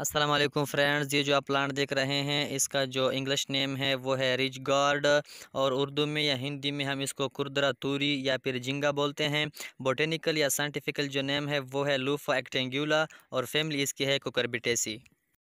Aslam friends ये जो आप प्लांट देख रहे हैं इसका जो इंग्लिश नेम है वो है रिज गार्ड और उर्दू में या हिंदी में हम इसको कुरदरा तूरी या फिर जिंगा बोलते हैं बोटेनिकल या साइंटिफिकल जो नेम है वो है लूफा एक्टेंगुला और फैमिली इसकी है कुकरबिटेसी